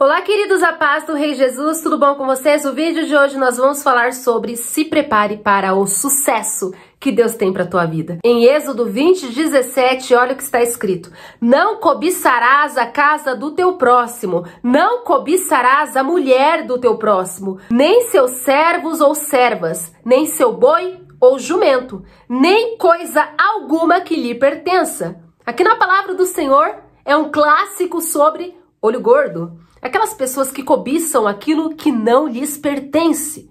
Olá, queridos, a paz do Rei Jesus, tudo bom com vocês? O vídeo de hoje nós vamos falar sobre se prepare para o sucesso que Deus tem para a tua vida. Em Êxodo 20, 17, olha o que está escrito: Não cobiçarás a casa do teu próximo, não cobiçarás a mulher do teu próximo, nem seus servos ou servas, nem seu boi ou jumento, nem coisa alguma que lhe pertença. Aqui na palavra do Senhor é um clássico sobre olho gordo. Aquelas pessoas que cobiçam aquilo que não lhes pertence.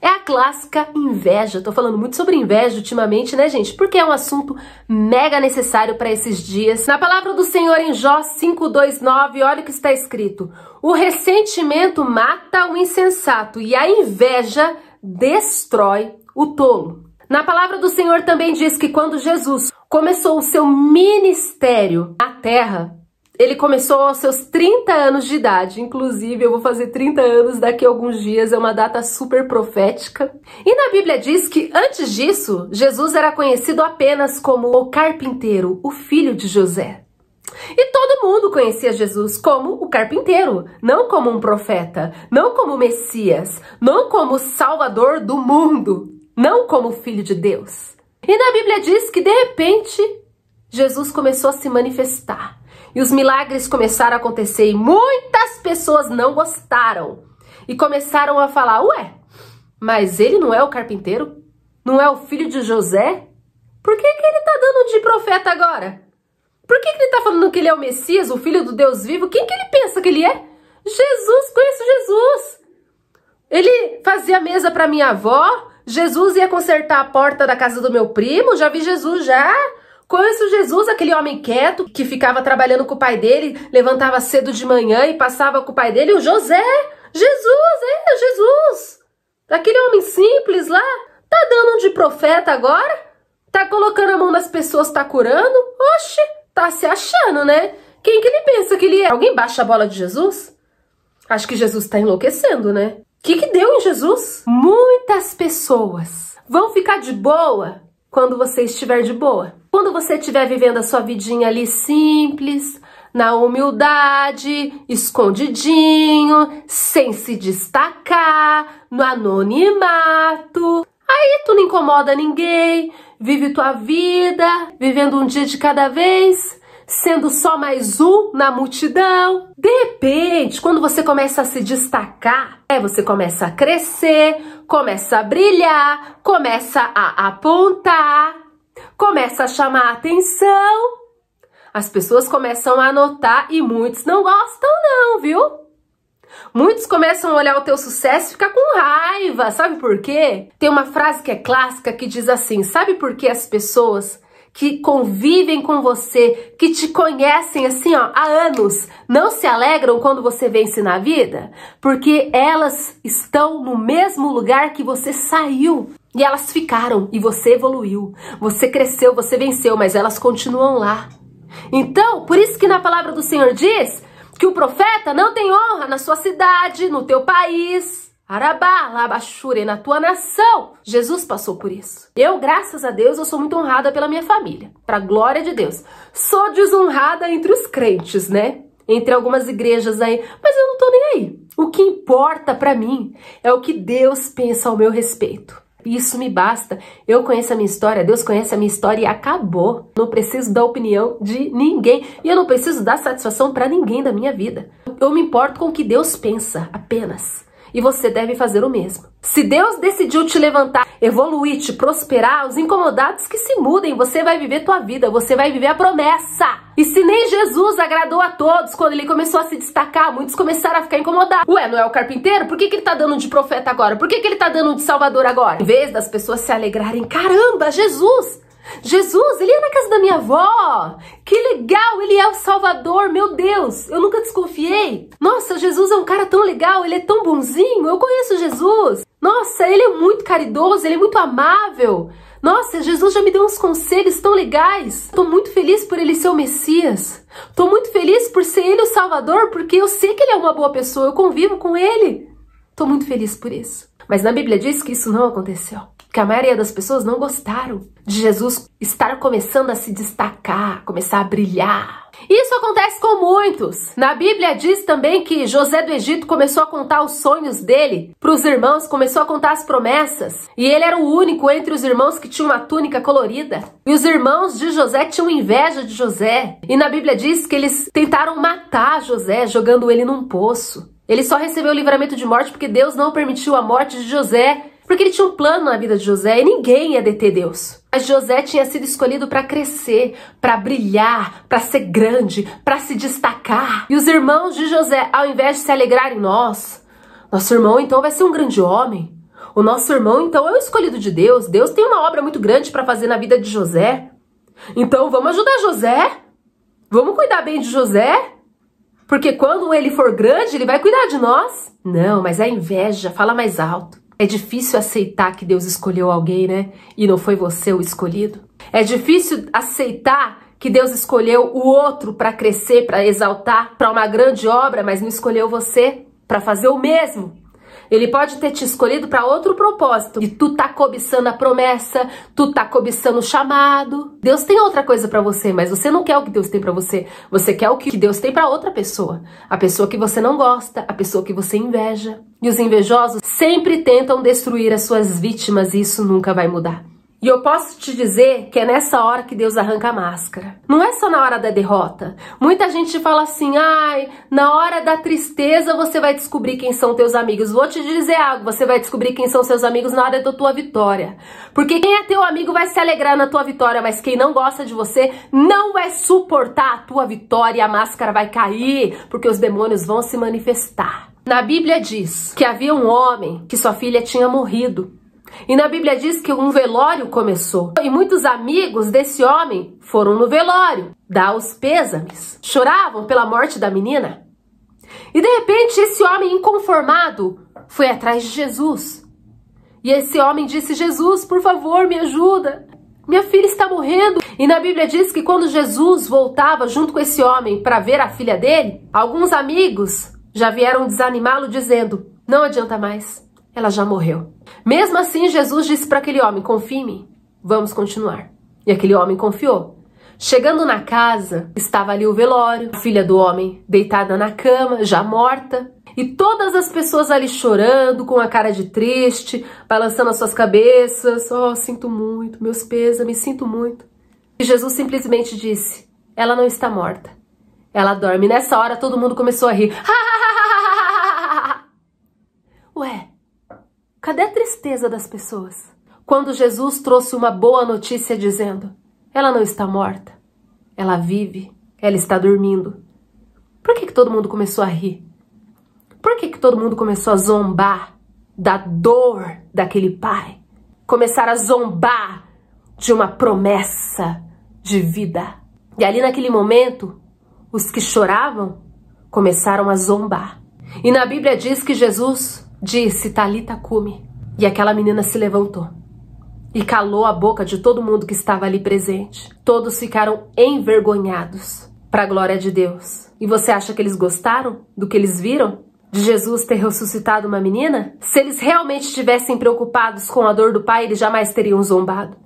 É a clássica inveja. Estou falando muito sobre inveja ultimamente, né, gente? Porque é um assunto mega necessário para esses dias. Na palavra do Senhor em Jó 5:29, olha o que está escrito: O ressentimento mata o insensato e a inveja destrói o tolo. Na palavra do Senhor também diz que quando Jesus começou o seu ministério na terra, ele começou aos seus 30 anos de idade, inclusive eu vou fazer 30 anos daqui a alguns dias, é uma data super profética. E na Bíblia diz que antes disso, Jesus era conhecido apenas como o carpinteiro, o filho de José. E todo mundo conhecia Jesus como o carpinteiro, não como um profeta, não como Messias, não como Salvador do mundo, não como Filho de Deus. E na Bíblia diz que de repente Jesus começou a se manifestar. E os milagres começaram a acontecer e muitas pessoas não gostaram. E começaram a falar: "Ué, mas ele não é o carpinteiro? Não é o filho de José? Por que que ele tá dando de profeta agora? Por que que ele tá falando que ele é o Messias, o filho do Deus vivo? Quem que ele pensa que ele é? Jesus, conheço Jesus. Ele fazia mesa para minha avó, Jesus ia consertar a porta da casa do meu primo, já vi Jesus já. Conheço Jesus, aquele homem quieto que ficava trabalhando com o pai dele, levantava cedo de manhã e passava com o pai dele, o José. Jesus, é, Jesus. Aquele homem simples lá, tá dando um de profeta agora? Tá colocando a mão nas pessoas, tá curando? Oxe, tá se achando, né? Quem que ele pensa que ele é? Alguém baixa a bola de Jesus? Acho que Jesus tá enlouquecendo, né? O que, que deu em Jesus? Muitas pessoas vão ficar de boa quando você estiver de boa. Quando você estiver vivendo a sua vidinha ali simples, na humildade, escondidinho, sem se destacar, no anonimato, aí tu não incomoda ninguém, vive tua vida, vivendo um dia de cada vez, sendo só mais um na multidão. De repente, quando você começa a se destacar, é, você começa a crescer, começa a brilhar, começa a apontar começa a chamar a atenção, as pessoas começam a anotar e muitos não gostam não, viu? Muitos começam a olhar o teu sucesso e ficar com raiva, sabe por quê? Tem uma frase que é clássica que diz assim, sabe por que as pessoas que convivem com você, que te conhecem assim ó, há anos, não se alegram quando você vence na vida? Porque elas estão no mesmo lugar que você saiu. E elas ficaram e você evoluiu, você cresceu, você venceu, mas elas continuam lá. Então, por isso que na palavra do Senhor diz que o profeta não tem honra na sua cidade, no teu país, Arabá, Labachure, na tua nação. Jesus passou por isso. Eu, graças a Deus, eu sou muito honrada pela minha família. Para glória de Deus. Sou desonrada entre os crentes, né? Entre algumas igrejas aí, mas eu não tô nem aí. O que importa para mim é o que Deus pensa ao meu respeito. Isso me basta. Eu conheço a minha história, Deus conhece a minha história e acabou. Não preciso da opinião de ninguém e eu não preciso dar satisfação para ninguém da minha vida. Eu me importo com o que Deus pensa, apenas e você deve fazer o mesmo. Se Deus decidiu te levantar, evoluir, te prosperar, os incomodados que se mudem, você vai viver tua vida, você vai viver a promessa. E se nem Jesus agradou a todos quando ele começou a se destacar, muitos começaram a ficar incomodados. Ué, não é o carpinteiro? Por que, que ele tá dando de profeta agora? Por que, que ele tá dando de salvador agora? Em vez das pessoas se alegrarem, caramba, Jesus Jesus, ele ia na casa da minha avó. Que legal, ele é o Salvador, meu Deus. Eu nunca desconfiei. Nossa, Jesus é um cara tão legal, ele é tão bonzinho. Eu conheço Jesus. Nossa, ele é muito caridoso, ele é muito amável. Nossa, Jesus já me deu uns conselhos tão legais. Tô muito feliz por ele ser o Messias. Tô muito feliz por ser ele o Salvador, porque eu sei que ele é uma boa pessoa, eu convivo com ele. Tô muito feliz por isso. Mas na Bíblia diz que isso não aconteceu. Que a maioria das pessoas não gostaram de Jesus estar começando a se destacar, começar a brilhar. Isso acontece com muitos. Na Bíblia diz também que José do Egito começou a contar os sonhos dele para os irmãos, começou a contar as promessas. E ele era o único entre os irmãos que tinha uma túnica colorida. E os irmãos de José tinham inveja de José. E na Bíblia diz que eles tentaram matar José, jogando ele num poço. Ele só recebeu o livramento de morte porque Deus não permitiu a morte de José, porque ele tinha um plano na vida de José e ninguém ia deter Deus. Mas José tinha sido escolhido para crescer, para brilhar, para ser grande, para se destacar. E os irmãos de José, ao invés de se alegrarem, nós, nosso irmão então vai ser um grande homem. O nosso irmão então é o escolhido de Deus. Deus tem uma obra muito grande para fazer na vida de José. Então vamos ajudar José? Vamos cuidar bem de José? Porque quando ele for grande, ele vai cuidar de nós. Não, mas a é inveja fala mais alto. É difícil aceitar que Deus escolheu alguém, né? E não foi você o escolhido. É difícil aceitar que Deus escolheu o outro para crescer, para exaltar, para uma grande obra, mas não escolheu você para fazer o mesmo. Ele pode ter te escolhido para outro propósito. E tu tá cobiçando a promessa, tu tá cobiçando o chamado. Deus tem outra coisa para você, mas você não quer o que Deus tem para você. Você quer o que Deus tem para outra pessoa. A pessoa que você não gosta, a pessoa que você inveja. E os invejosos sempre tentam destruir as suas vítimas e isso nunca vai mudar. E eu posso te dizer que é nessa hora que Deus arranca a máscara. Não é só na hora da derrota. Muita gente fala assim: "Ai, na hora da tristeza você vai descobrir quem são teus amigos". Vou te dizer algo, você vai descobrir quem são seus amigos na hora da tua vitória. Porque quem é teu amigo vai se alegrar na tua vitória, mas quem não gosta de você não vai suportar a tua vitória e a máscara vai cair, porque os demônios vão se manifestar. Na Bíblia diz que havia um homem que sua filha tinha morrido e na Bíblia diz que um velório começou. E muitos amigos desse homem foram no velório dar os pêsames. Choravam pela morte da menina. E de repente esse homem inconformado foi atrás de Jesus. E esse homem disse: Jesus, por favor, me ajuda. Minha filha está morrendo. E na Bíblia diz que quando Jesus voltava junto com esse homem para ver a filha dele, alguns amigos já vieram desanimá-lo dizendo: Não adianta mais ela já morreu. Mesmo assim, Jesus disse para aquele homem: Confie em mim, vamos continuar. E aquele homem confiou. Chegando na casa, estava ali o velório, a filha do homem deitada na cama, já morta, e todas as pessoas ali chorando, com a cara de triste, balançando as suas cabeças: Oh, sinto muito, meus Me sinto muito. E Jesus simplesmente disse: Ela não está morta, ela dorme. E nessa hora todo mundo começou a rir. Ué, Cadê a tristeza das pessoas? Quando Jesus trouxe uma boa notícia dizendo: ela não está morta, ela vive, ela está dormindo. Por que, que todo mundo começou a rir? Por que, que todo mundo começou a zombar da dor daquele pai? Começar a zombar de uma promessa de vida. E ali naquele momento, os que choravam começaram a zombar. E na Bíblia diz que Jesus Disse Talita Cume. E aquela menina se levantou e calou a boca de todo mundo que estava ali presente. Todos ficaram envergonhados para a glória de Deus. E você acha que eles gostaram do que eles viram? De Jesus ter ressuscitado uma menina? Se eles realmente estivessem preocupados com a dor do pai, eles jamais teriam zombado.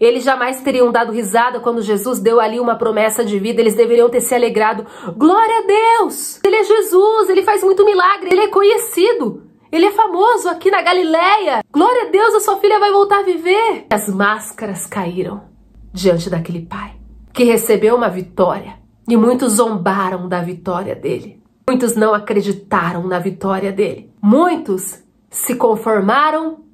Eles jamais teriam dado risada quando Jesus deu ali uma promessa de vida. Eles deveriam ter se alegrado. Glória a Deus! Ele é Jesus, ele faz muito milagre, ele é conhecido. Ele é famoso aqui na Galileia. Glória a Deus, a sua filha vai voltar a viver. As máscaras caíram diante daquele pai, que recebeu uma vitória. E muitos zombaram da vitória dele. Muitos não acreditaram na vitória dele. Muitos se conformaram,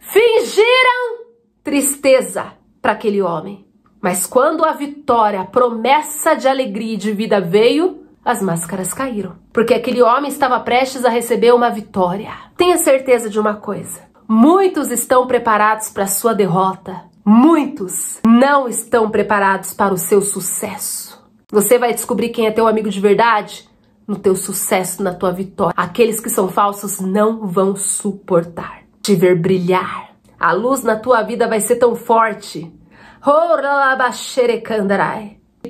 fingiram tristeza para aquele homem. Mas quando a vitória, a promessa de alegria e de vida veio, as máscaras caíram, porque aquele homem estava prestes a receber uma vitória. Tenha certeza de uma coisa: muitos estão preparados para sua derrota, muitos não estão preparados para o seu sucesso. Você vai descobrir quem é teu amigo de verdade no teu sucesso, na tua vitória. Aqueles que são falsos não vão suportar te ver brilhar. A luz na tua vida vai ser tão forte.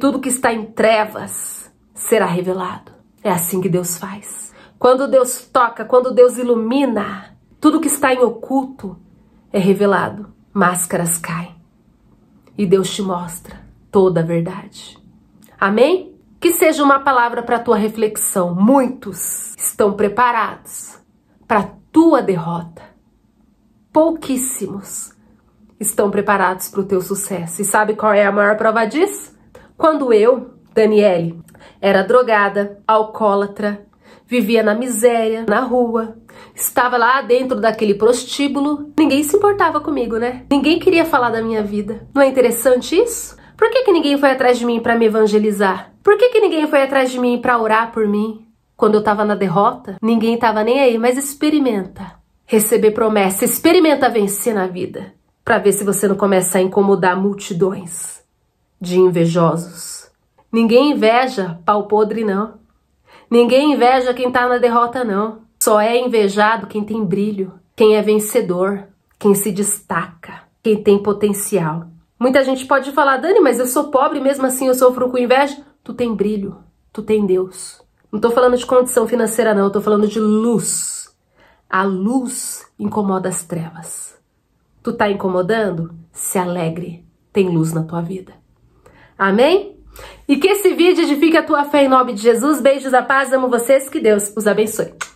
Tudo que está em trevas será revelado. É assim que Deus faz. Quando Deus toca, quando Deus ilumina, tudo que está em oculto é revelado. Máscaras caem. E Deus te mostra toda a verdade. Amém? Que seja uma palavra para tua reflexão. Muitos estão preparados para tua derrota. Pouquíssimos estão preparados para o teu sucesso. E sabe qual é a maior prova disso? Quando eu, Daniele, era drogada, alcoólatra, vivia na miséria, na rua, estava lá dentro daquele prostíbulo. Ninguém se importava comigo, né? Ninguém queria falar da minha vida. Não é interessante isso? Por que, que ninguém foi atrás de mim para me evangelizar? Por que, que ninguém foi atrás de mim para orar por mim? Quando eu tava na derrota, ninguém tava nem aí, mas experimenta. Receber promessa, experimenta vencer na vida, para ver se você não começa a incomodar multidões de invejosos. Ninguém inveja pau podre, não. Ninguém inveja quem tá na derrota, não. Só é invejado quem tem brilho, quem é vencedor, quem se destaca, quem tem potencial. Muita gente pode falar, Dani, mas eu sou pobre, mesmo assim eu sofro com inveja. Tu tem brilho, tu tem Deus. Não tô falando de condição financeira, não, eu tô falando de luz. A luz incomoda as trevas. Tu tá incomodando? Se alegre, tem luz na tua vida. Amém? E que esse vídeo edifique a tua fé em nome de Jesus. Beijos, a paz, amo vocês, que Deus os abençoe.